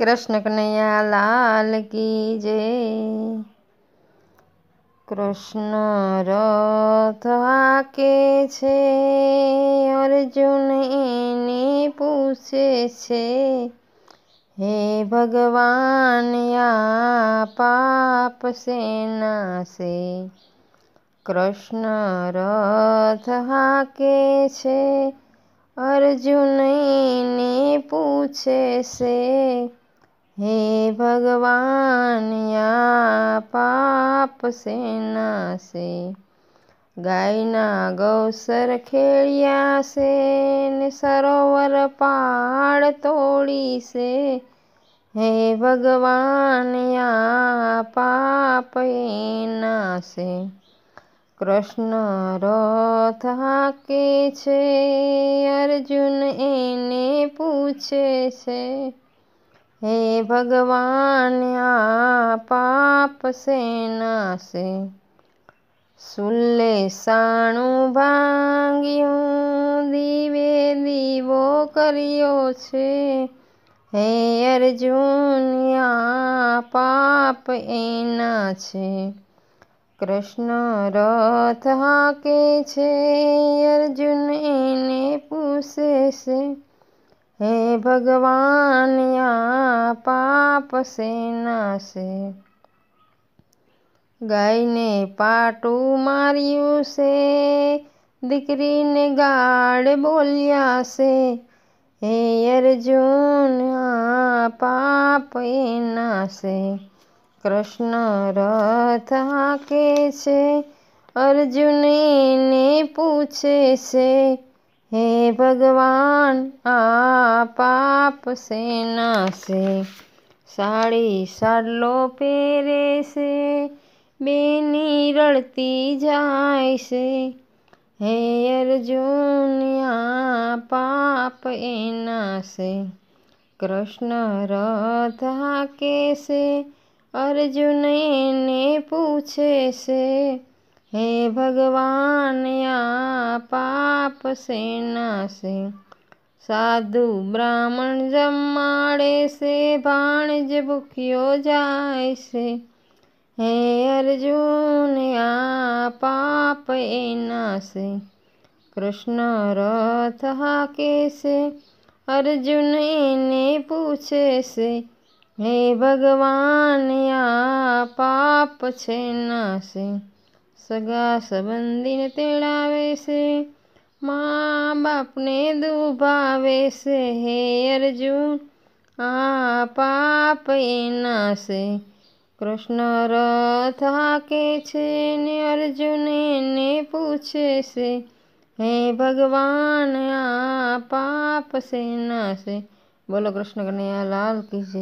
કૃષ્ણ કનૈયા લાલ કી જય કૃષ્ણ રથ હાકે છે અર્જુન એને પૂછે છે હે ભગવાન યા પાપ સેના સે કૃષ્ણ રથ હાકે છે અર્જુન એને પૂછે છે હે ભગવાન આ પાપ સે નાશે ગાયના ગૌસર ખેડ્યા છે ને સરોવર પાડ તોડી છે હે ભગવાન આ પાપ નાશે કૃષ્ણ રથ હાકે છે અર્જુન એને પૂછે છે ભગવાન આ પાપ સે નાશે સુલ્લે સાણું ભાંગ્યું દીવે દીવો કર્યો છે હે અર્જુન આ પાપ એના છે કૃષ્ણ રથ હાકે છે અર્જુન એને પૂછે છે હે ભગવાન પાપ સે નાશે ગાયને પાટું માર્યું છે દીકરીને ગાળ બોલ્યા છે હે અર્જુન આ પાપ એના છે કૃષ્ણ રથ હાકે છે અર્જુનને પૂછે છે હે ભગવાન આ પાપ સે નાશે સાડી સાડલો પહેરે છે બેની રડતી જાય છે હે અર્જુન આ પાપ એના છે કૃષ્ણ રથા છે અર્જુન એને પૂછે છે હે ભગવાન આ પાપ સેનાશે સાધુ બ્રાહ્મણ જમાડે છે ભાણજ ભૂખ્યો જાય છે હે અર્જુન પાપ એના છે કૃષ્ણ રથ હાકે છે અર્જુન એને પૂછે છે હે ભગવાન આ પાપ છે નાશે સગા સંબંધીને તેડાવે છે મા બાપને દુભાવે છે હે અર્જુન આ પાપ એના છે કૃષ્ણ રથ હાકે છે ને અર્જુન એને પૂછે છે હે ભગવાન આ પાપ સેના છે બોલો કૃષ્ણ કને આ લાલ કી છે